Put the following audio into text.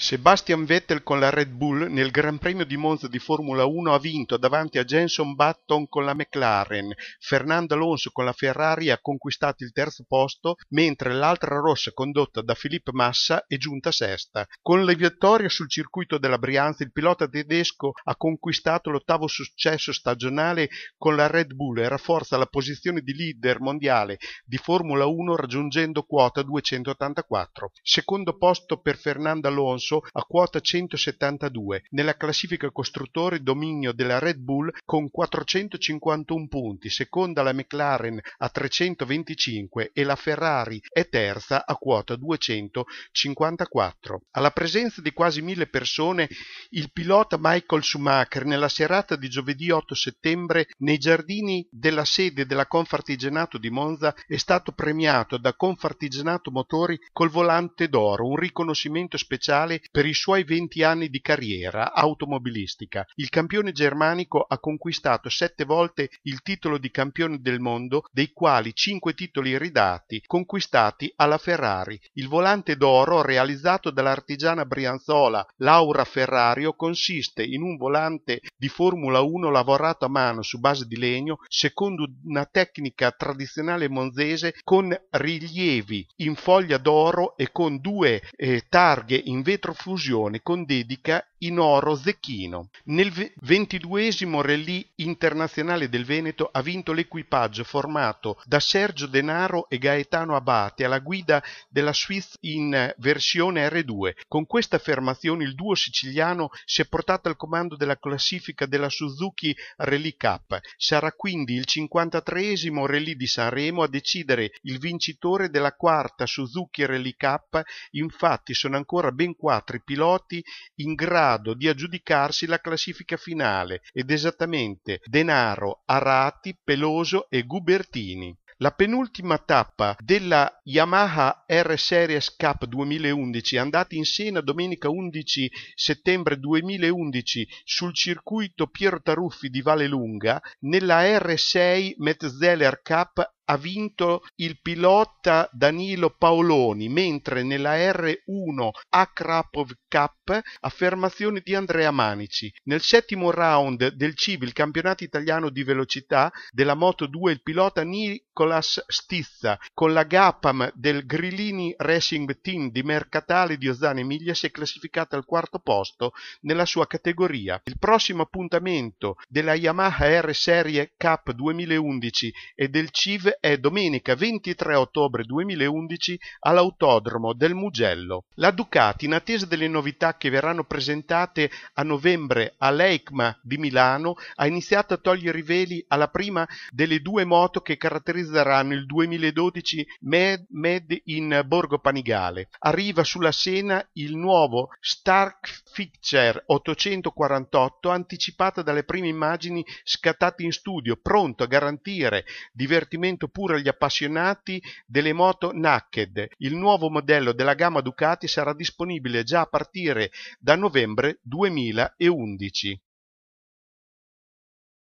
Sebastian Vettel con la Red Bull nel Gran Premio di Monza di Formula 1 ha vinto davanti a Jenson Button con la McLaren, Fernando Alonso con la Ferrari ha conquistato il terzo posto, mentre l'altra rossa condotta da Filippo Massa è giunta sesta. Con la vittoria sul circuito della Brianza il pilota tedesco ha conquistato l'ottavo successo stagionale con la Red Bull e rafforza la posizione di leader mondiale di Formula 1 raggiungendo quota 284. Secondo posto per Fernando Alonso corso a quota 172 nella classifica costruttori dominio della Red Bull con 451 punti, seconda la McLaren a 325 e la Ferrari è terza a quota 254. Alla presenza di quasi mille persone, il pilota Michael Schumacher nella serata di giovedì 8 settembre nei giardini della sede della Confartigianato di Monza è stato premiato da Confartigianato Motori col volante d'oro, un riconoscimento speciale per i suoi 20 anni di carriera automobilistica. Il campione germanico ha conquistato sette volte il titolo di campione del mondo, dei quali cinque titoli ridati, conquistati alla Ferrari. Il volante d'oro realizzato dall'artigiana brianzola Laura Ferrario consiste in un volante di Formula 1 lavorato a mano su base di legno secondo una tecnica tradizionale monzese con rilievi in foglia d'oro e con due eh, targhe in vetro profusione con dedica in oro Zecchino. Nel ventiduesimo rally internazionale del Veneto ha vinto l'equipaggio formato da Sergio Denaro e Gaetano Abate alla guida della Swiss in versione R2. Con questa affermazione il duo siciliano si è portato al comando della classifica della Suzuki Rally Cup. Sarà quindi il 53esimo Rally di Sanremo a decidere il vincitore della quarta Suzuki Rally Cup. Infatti sono ancora ben quattro i piloti in grado grado di aggiudicarsi la classifica finale ed esattamente Denaro, Arati, Peloso e Gubertini. La penultima tappa della Yamaha R Series Cup 2011 andata in Sena domenica 11 settembre 2011 sul circuito Piero Taruffi di Vallelunga nella R6 Metzeler Cup ha vinto il pilota Danilo Paoloni, mentre nella R1 a Krapov Cup affermazione di Andrea Manici. Nel settimo round del CIV, il campionato italiano di velocità della Moto 2, il pilota Nicolas Stizza con la Gapam del Grillini Racing Team di Mercatale di Ozzane Emilia si è classificata al quarto posto nella sua categoria. Il prossimo appuntamento della Yamaha R Serie Cup 2011 e del CIV è domenica 23 ottobre 2011 all'Autodromo del Mugello. La Ducati, in attesa delle novità che verranno presentate a novembre all'EICMA di Milano, ha iniziato a togliere i veli alla prima delle due moto che caratterizzeranno il 2012 Med, in Borgo Panigale. Arriva sulla scena il nuovo Stark Fitcher 848 anticipata dalle prime immagini scattate in studio, pronto a garantire divertimento pure agli appassionati delle moto Naked. Il nuovo modello della gamma Ducati sarà disponibile già a partire da novembre 2011.